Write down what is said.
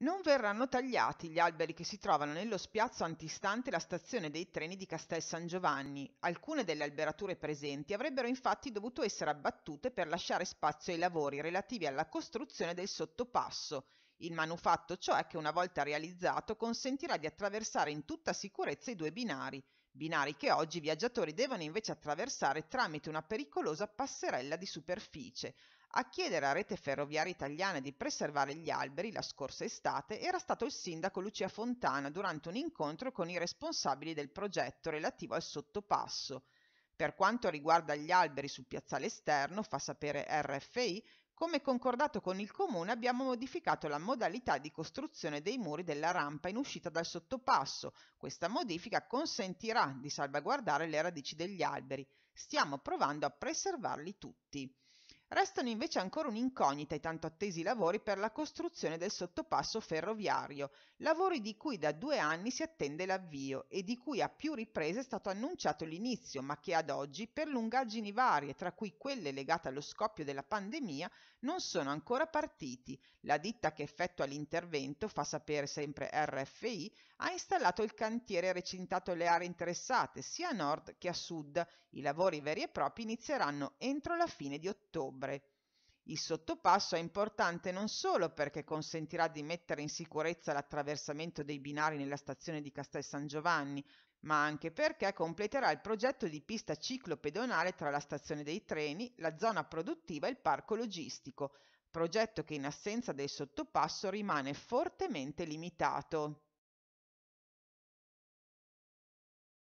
Non verranno tagliati gli alberi che si trovano nello spiazzo antistante la stazione dei treni di Castel San Giovanni. Alcune delle alberature presenti avrebbero infatti dovuto essere abbattute per lasciare spazio ai lavori relativi alla costruzione del sottopasso, il manufatto cioè che una volta realizzato consentirà di attraversare in tutta sicurezza i due binari, binari che oggi i viaggiatori devono invece attraversare tramite una pericolosa passerella di superficie, a chiedere a Rete Ferroviaria Italiana di preservare gli alberi la scorsa estate era stato il sindaco Lucia Fontana durante un incontro con i responsabili del progetto relativo al sottopasso. Per quanto riguarda gli alberi sul piazzale esterno, fa sapere RFI, come concordato con il comune abbiamo modificato la modalità di costruzione dei muri della rampa in uscita dal sottopasso. Questa modifica consentirà di salvaguardare le radici degli alberi. Stiamo provando a preservarli tutti. Restano invece ancora un'incognita i tanto attesi lavori per la costruzione del sottopasso ferroviario, lavori di cui da due anni si attende l'avvio e di cui a più riprese è stato annunciato l'inizio, ma che ad oggi, per lungaggini varie, tra cui quelle legate allo scoppio della pandemia, non sono ancora partiti. La ditta che effettua l'intervento, fa sapere sempre RFI, ha installato il cantiere e recintato le aree interessate, sia a nord che a sud. I lavori veri e propri inizieranno entro la fine di ottobre ottobre. Il sottopasso è importante non solo perché consentirà di mettere in sicurezza l'attraversamento dei binari nella stazione di Castel San Giovanni, ma anche perché completerà il progetto di pista ciclopedonale tra la stazione dei treni, la zona produttiva e il parco logistico, progetto che in assenza del sottopasso rimane fortemente limitato.